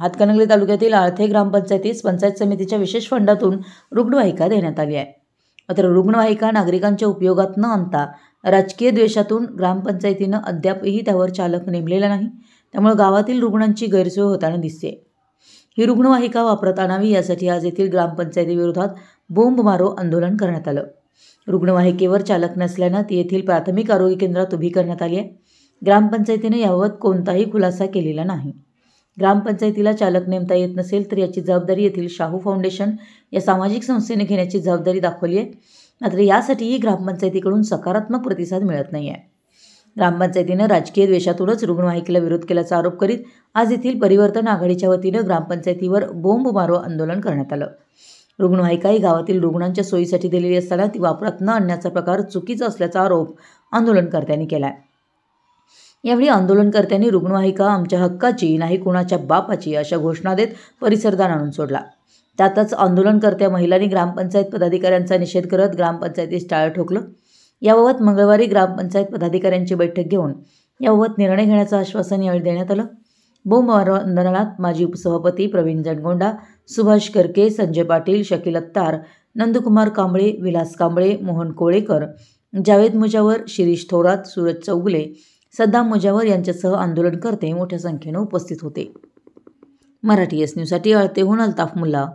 हातकणंगले तालुक्यातील आळथे ग्रामपंचायतीस पंचायत समितीच्या विशेष फंडातून रुग्णवाहिका देण्यात आली आहे मात्र रुग्णवाहिका नागरिकांच्या उपयोगात न आणता राजकीय द्वेषातून ग्रामपंचायतीनं अद्यापही त्यावर चालक नेमलेला नाही त्यामुळे गावातील रुग्णांची गैरसोय होताना दिसते ही रुग्णवाहिका वापरत आणावी यासाठी आज येथील ग्रामपंचायतीविरोधात बोंब मारो आंदोलन करण्यात आलं रुग्णवाहिकेवर चालक नसल्यानं ती येथील प्राथमिक आरोग्य केंद्रात उभी करण्यात आली आहे ग्रामपंचायतीनं याबाबत कोणताही खुलासा केलेला नाही ग्रामपंचायतीला चालक नेमता येत नसेल तर याची जबाबदारी येथील शाहू फाउंडेशन या सामाजिक संस्थेने घेण्याची जबाबदारी दाखवली आहे मात्र यासाठीही ग्रामपंचायतीकडून सकारात्मक प्रतिसाद मिळत नाही आहे ग्रामपंचायतीनं राजकीय द्वेषातूनच रुग्णवाहिकेला विरोध केल्याचा आरोप करीत आज येथील परिवर्तन आघाडीच्या वतीनं ग्रामपंचायतीवर बोंब मारो आंदोलन करण्यात आलं रुग्णवाहिका ही गावातील रुग्णांच्या सोयीसाठी दिलेली असताना ती वापरात न आणण्याचा प्रकार चुकीचा असल्याचा आरोप आंदोलनकर्त्यांनी केला आहे यावेळी आंदोलनकर्त्यांनी रुग्णवाहिका आमच्या हक्काची नाही कुणाच्या बापाची अशा घोषणा देत परिसरदार आणून सोडला त्यातच आंदोलनकर्त्या महिलांनी ग्रामपंचायत पदाधिकाऱ्यांचा निषेध करत ग्रामपंचायतीस टाळं ठोकलं याबाबत मंगळवारी ग्रामपंचायत पदाधिकाऱ्यांची बैठक घेऊन याबाबत निर्णय घेण्याचं आश्वासन यावेळी देण्यात आलं बहुमंदनात माजी उपसभापती प्रवीण जणगोंडा सुभाष करके संजय पाटील शकील अत्तार नंदकुमार कांबळे विलास कांबळे मोहन कोळेकर जावेद मुजावर शिरीष थोरात सूरज चौगुले सद्दाम मुजावर यांच्यासह आंदोलनकर्ते मोठ्या संख्येनं उपस्थित होते मराठी एस न्यूजसाठी अळतेहून अल्ताफ मुल्ला